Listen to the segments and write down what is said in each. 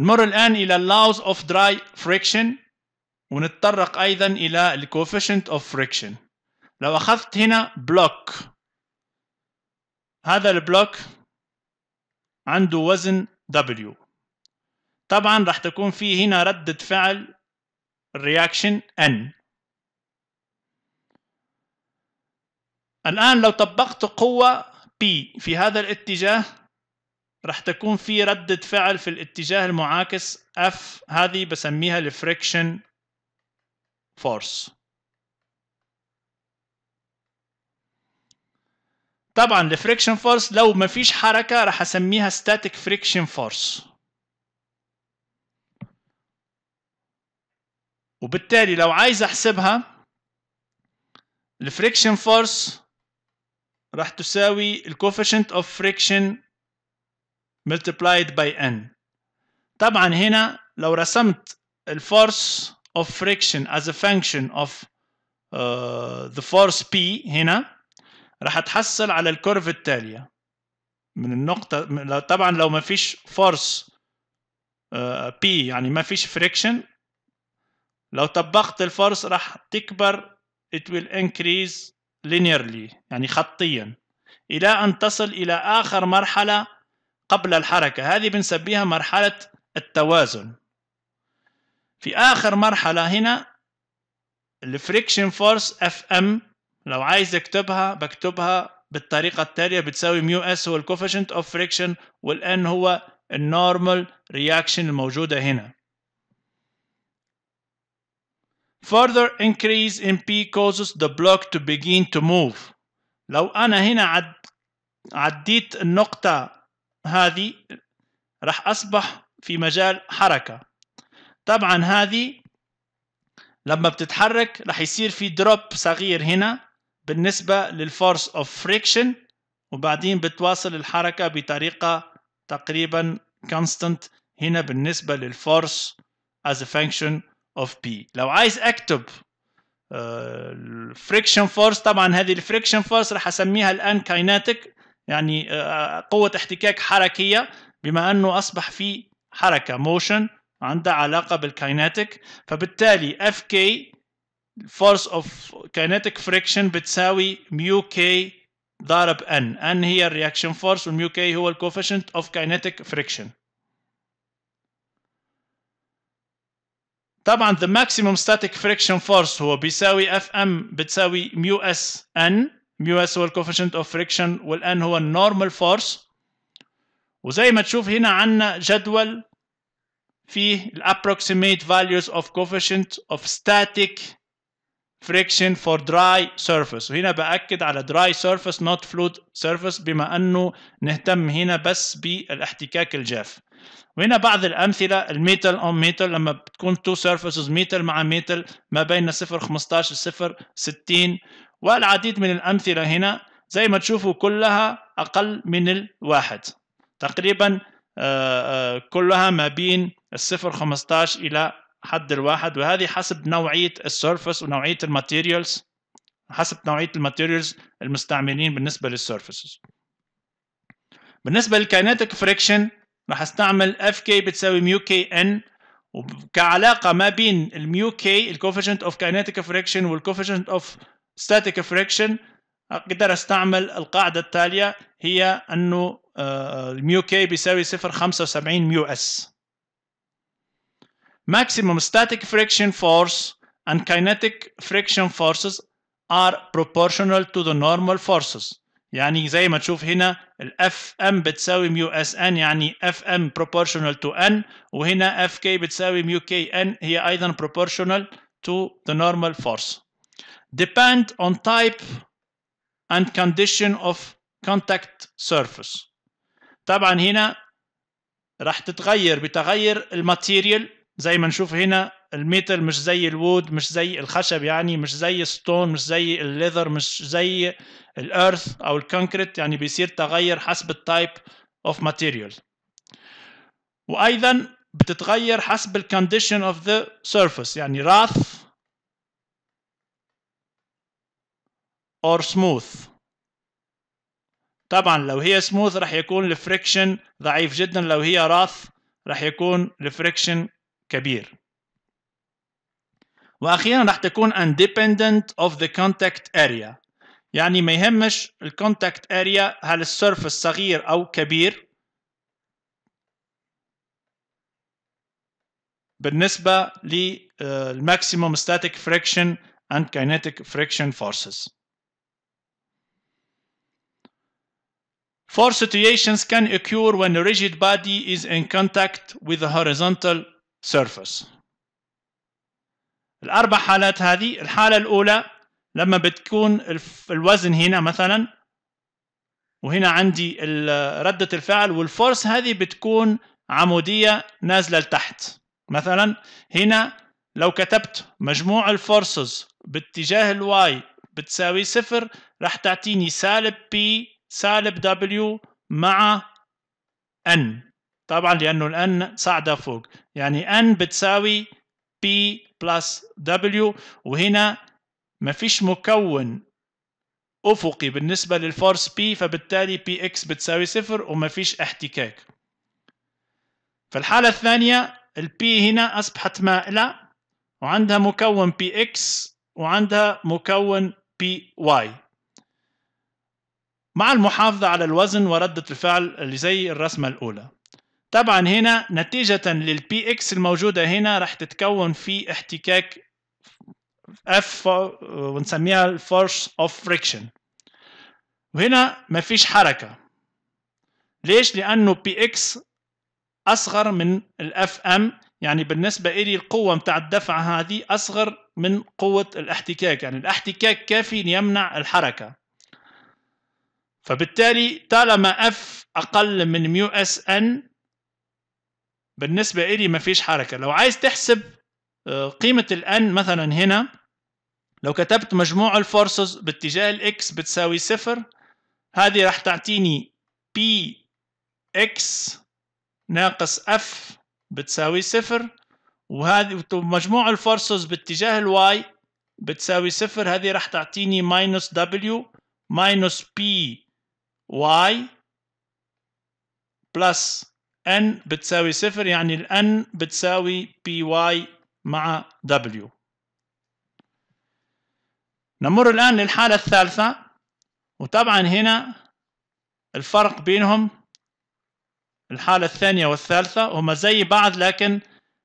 نمر الآن إلى laws of dry friction ونتطرق أيضا إلى coefficient of friction لو أخذت هنا بلوك هذا البلوك عنده وزن W طبعا راح تكون في هنا ردة فعل reaction N الآن لو طبقت قوة P في هذا الاتجاه رح تكون في ردة فعل في الاتجاه المعاكس F هذه بسميها الفريكشن فورس طبعا الفريكشن فورس لو ما فيش حركة رح اسميها ستاتيك فريكشن فورس وبالتالي لو عايز احسبها الفريكشن فورس رح تساوي الكوفيشنت اوف فريكشن multiplied by n طبعا هنا لو رسمت force of friction as a function of uh, the force P هنا راح تحصل على الكورف التالية من النقطة طبعا لو ما فيش force uh, P يعني ما فيش friction لو طبقت الفورس راح تكبر it will increase linearly يعني خطيا إلى أن تصل إلى آخر مرحلة قبل الحركة هذه بنسميها مرحلة التوازن في آخر مرحلة هنا الفريكشن فورس اف ام لو عايز اكتبها بكتبها بالطريقة التالية بتساوي ميو اس هو الكوفيشنت اوف فريكشن والان هو النورمال رياكشن الموجودة هنا Further increase in P causes the block to begin to move. لو أنا هنا عد... عديت النقطة هذه راح أصبح في مجال حركة طبعا هذه لما بتتحرك راح يصير في دروب صغير هنا بالنسبة للفورس اوف فريكشن وبعدين بتواصل الحركة بطريقة تقريبا constant هنا بالنسبة للفورس as a function of P لو عايز اكتب آه، الفريكشن فورس طبعا هذه الفريكشن فورس راح اسميها الان كايناتيك يعني آه، قوة احتكاك حركية بما أنه أصبح في حركة موشن عندها علاقة بالكايناتيك فبالتالي اف كي force of kinetic friction بتساوي ميو كي ضرب ان ان هي الرياكشن فورس والميو كي هو الكوفيشنت اوف كايناتيك فريكشن طبعا the maximum static friction force هو بيساوي Fm بتساوي ميو اس ان ميو اس هو الكوفيشنت اوف فريكشن والان هو النورمال فورس وزي ما تشوف هنا عندنا جدول فيه الابروكسيميت values of coefficient of static friction for dry surface وهنا بأكد على dry surface not فلود surface بما أنه نهتم هنا بس بالاحتكاك الجاف وهنا بعض الأمثلة الميتال أون ميتال لما بتكون تو surfaces ميتال مع ميتال ما بين 0.15 ل 0.60 والعديد من الأمثلة هنا زي ما تشوفوا كلها أقل من الواحد تقريبا آه، آه، كلها ما بين الصفر 15 إلى حد الواحد وهذه حسب نوعية السيرفس ونوعية الماتيريالز حسب نوعية الماتيريالز المستعملين بالنسبة للسيرفسز بالنسبة للكينيتك فريكشن راح استعمل اف كي بتساوي ميو كي ان وكعلاقة ما بين الميو كي الكوفيشنت اوف كينيتك فريكشن والكوفيشنت اوف static friction اقدر استعمل القاعده التاليه هي انه الميو كي بيساوي صفر خمسة وسبعين ميو اس maximum static friction force and kinetic friction forces are proportional to the normal forces يعني زي ما تشوف هنا ال Fm بتساوي ميو اس ان يعني Fm proportional to n وهنا Fk بتساوي ميو كي ان هي ايضا proportional to the normal force depend on type and condition of contact surface طبعا هنا راح تتغير بتغير الماتيريال زي ما نشوف هنا الميتال مش زي الوود مش زي الخشب يعني مش زي ستون مش زي الليذر مش زي الارث او الكونكريت يعني بيصير تغير حسب التايب اوف ماتيريال وايضا بتتغير حسب الكونديشن اوف ذا سيرفيس يعني راث or smooth طبعا لو هي smooth راح يكون الفريكشن ضعيف جدا لو هي rough راح يكون الفريكشن كبير واخيرا راح تكون independent of the contact area يعني ما يهمش الكونتاكت اريا هل السيرفس صغير او كبير بالنسبه للماكسيموم ستاتيك فريكشن and kinetic friction forces Four situations can occur when a rigid body is in contact with a horizontal surface. الأربع حالات هذه الحالة الأولى لما بتكون الوزن هنا مثلا وهنا عندي ردة الفعل والفورس هذه بتكون عمودية نازلة لتحت مثلا هنا لو كتبت مجموع الفورسز باتجاه الواي بتساوي صفر راح تعطيني سالب بي سالب دبليو مع ان طبعا لانه الان صاعده فوق يعني ان بتساوي بي بلس دبليو وهنا ما فيش مكون افقي بالنسبه للفورس بي فبالتالي بي اكس بتساوي صفر وما فيش احتكاك في الحاله الثانيه البي هنا اصبحت مائله وعندها مكون بي اكس وعندها مكون بي واي مع المحافظة على الوزن وردة الفعل اللي زي الرسمة الأولى طبعا هنا نتيجة للبي اكس الموجودة هنا راح تتكون في احتكاك اف ونسميها الفورس اوف فريكشن وهنا ما فيش حركة ليش؟ لأنه بي اكس أصغر من الاف ام يعني بالنسبة إلي القوة متاع الدفع هذه أصغر من قوة الاحتكاك يعني الاحتكاك كافي ليمنع الحركة فبالتالي طالما اف اقل من ميو اس ان بالنسبة إلي ما فيش حركة لو عايز تحسب آه، قيمة الان مثلا هنا لو كتبت مجموع الفورسز باتجاه الاكس بتساوي صفر هذه راح تعطيني بي اكس ناقص اف بتساوي صفر وهذه مجموع الفورسز باتجاه الواي بتساوي صفر هذه راح تعطيني ماينس دبليو ماينس بي y بلس n بتساوي صفر يعني ال n بتساوي بي واي مع w نمر الآن للحالة الثالثة وطبعا هنا الفرق بينهم الحالة الثانية والثالثة هما زي بعض لكن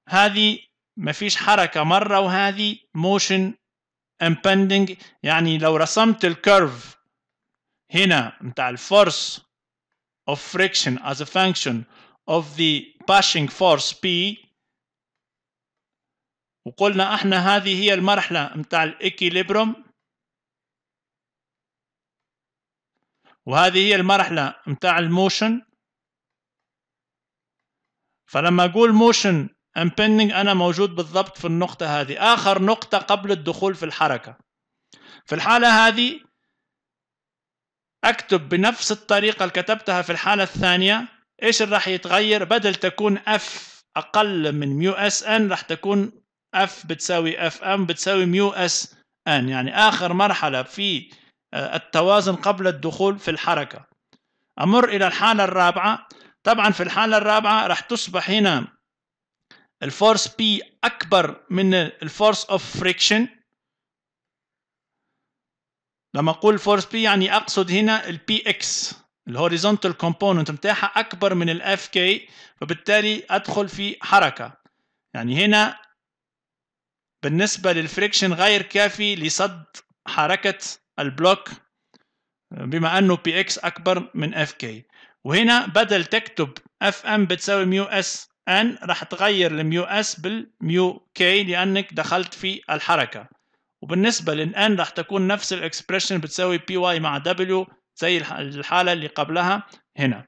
هذه مفيش حركة مرة وهذه موشن impending يعني لو رسمت الكيرف هنا متاع الفورس of friction as a function of the pushing force P وقلنا احنا هذه هي المرحلة متاع الاكيليبروم وهذه هي المرحلة متاع الموشن فلما اقول موشن امبندنج انا موجود بالضبط في النقطة هذه اخر نقطة قبل الدخول في الحركة في الحالة هذه اكتب بنفس الطريقه اللي كتبتها في الحاله الثانيه ايش اللي راح يتغير بدل تكون اف اقل من ميو اس ان راح تكون اف بتساوي اف ام بتساوي ميو اس ان يعني اخر مرحله في آه، التوازن قبل الدخول في الحركه امر الى الحاله الرابعه طبعا في الحاله الرابعه راح تصبح هنا الفورس بي اكبر من الفورس اوف فريكشن لما اقول فورس بي يعني اقصد هنا البي اكس الهوريزونتال كومبوننت بتاعها اكبر من الاف كي فبالتالي ادخل في حركه يعني هنا بالنسبه للفريكشن غير كافي لصد حركه البلوك بما انه بي اكس اكبر من اف كي وهنا بدل تكتب اف ام بتساوي ميو اس ان راح تغير الميو اس بالميو كي لانك دخلت في الحركه وبالنسبة للـ n راح تكون نفس expression بتساوي py مع w زي الحالة اللي قبلها هنا